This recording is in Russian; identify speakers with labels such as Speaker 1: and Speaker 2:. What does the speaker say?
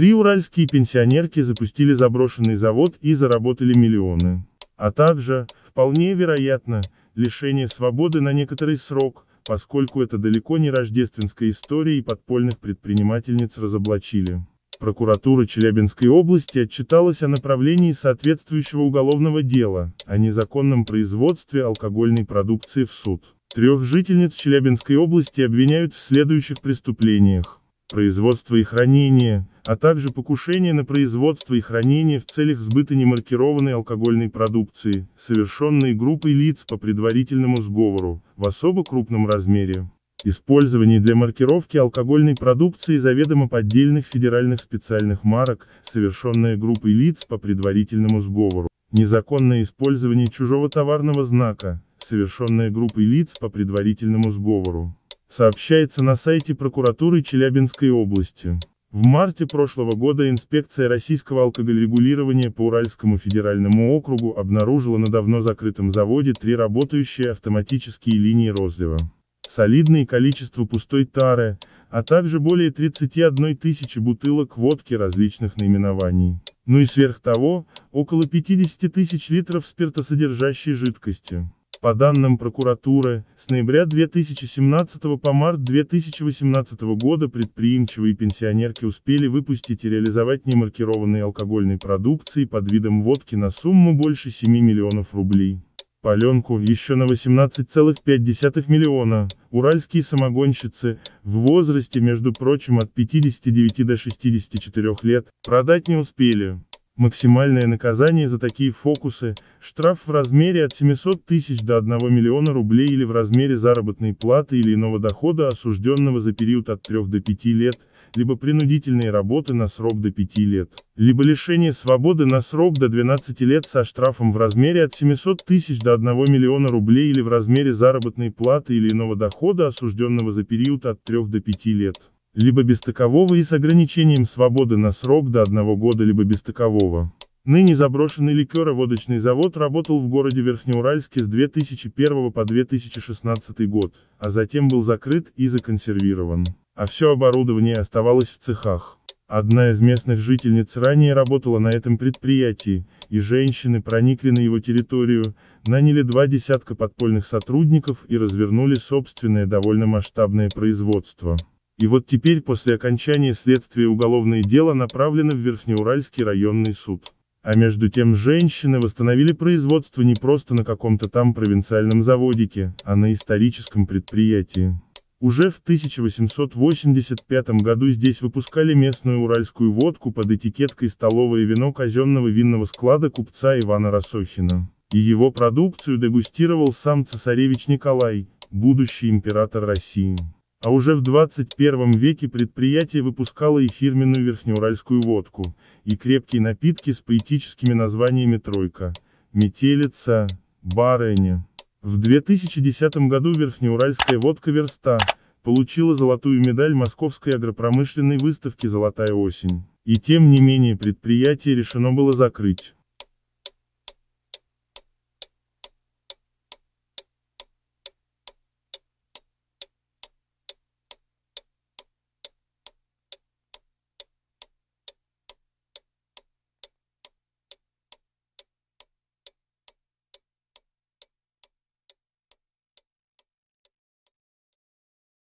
Speaker 1: Три уральские пенсионерки запустили заброшенный завод и заработали миллионы. А также, вполне вероятно, лишение свободы на некоторый срок, поскольку это далеко не рождественская история и подпольных предпринимательниц разоблачили. Прокуратура Челябинской области отчиталась о направлении соответствующего уголовного дела о незаконном производстве алкогольной продукции в суд. Трех жительниц Челябинской области обвиняют в следующих преступлениях. Производство и хранение, а также покушение на производство и хранение в целях сбыта немаркированной алкогольной продукции, совершенные группой лиц по предварительному сговору, в особо крупном размере. Использование для маркировки алкогольной продукции заведомо поддельных федеральных специальных марок, совершенное группой лиц по предварительному сговору. Незаконное использование чужого товарного знака, совершенное группой лиц по предварительному сговору. Сообщается на сайте прокуратуры Челябинской области. В марте прошлого года инспекция российского алкоголь-регулирования по Уральскому федеральному округу обнаружила на давно закрытом заводе три работающие автоматические линии розлива. Солидное количество пустой тары, а также более 31 тысячи бутылок водки различных наименований. Ну и сверх того, около 50 тысяч литров спиртосодержащей жидкости. По данным прокуратуры, с ноября 2017 по март 2018 года предприимчивые пенсионерки успели выпустить и реализовать немаркированные алкогольной продукции под видом водки на сумму больше 7 миллионов рублей. Паленку еще на 18,5 миллиона, уральские самогонщицы, в возрасте между прочим от 59 до 64 лет, продать не успели. Максимальное наказание за такие фокусы – штраф в размере от 700 тысяч до 1 миллиона рублей или в размере заработной платы или иного дохода осужденного за период от 3 до 5 лет, либо принудительные работы на срок до 5 лет, либо лишение свободы на срок до 12 лет со штрафом в размере от 700 тысяч до 1 миллиона рублей или в размере заработной платы или иного дохода осужденного за период от 3 до 5 лет либо без такового и с ограничением свободы на срок до одного года, либо без такового. Ныне заброшенный ликероводочный завод работал в городе Верхнеуральске с 2001 по 2016 год, а затем был закрыт и законсервирован. А все оборудование оставалось в цехах. Одна из местных жительниц ранее работала на этом предприятии, и женщины проникли на его территорию, наняли два десятка подпольных сотрудников и развернули собственное довольно масштабное производство. И вот теперь после окончания следствия уголовное дело направлено в Верхнеуральский районный суд. А между тем женщины восстановили производство не просто на каком-то там провинциальном заводике, а на историческом предприятии. Уже в 1885 году здесь выпускали местную уральскую водку под этикеткой «Столовое вино казенного винного склада купца Ивана Росохина». И его продукцию дегустировал сам цесаревич Николай, будущий император России. А уже в 21 веке предприятие выпускало и фирменную верхнеуральскую водку, и крепкие напитки с поэтическими названиями «Тройка», «Метелица», «Барыня». В 2010 году верхнеуральская водка «Верста» получила золотую медаль Московской агропромышленной выставки «Золотая осень». И тем не менее предприятие решено было закрыть.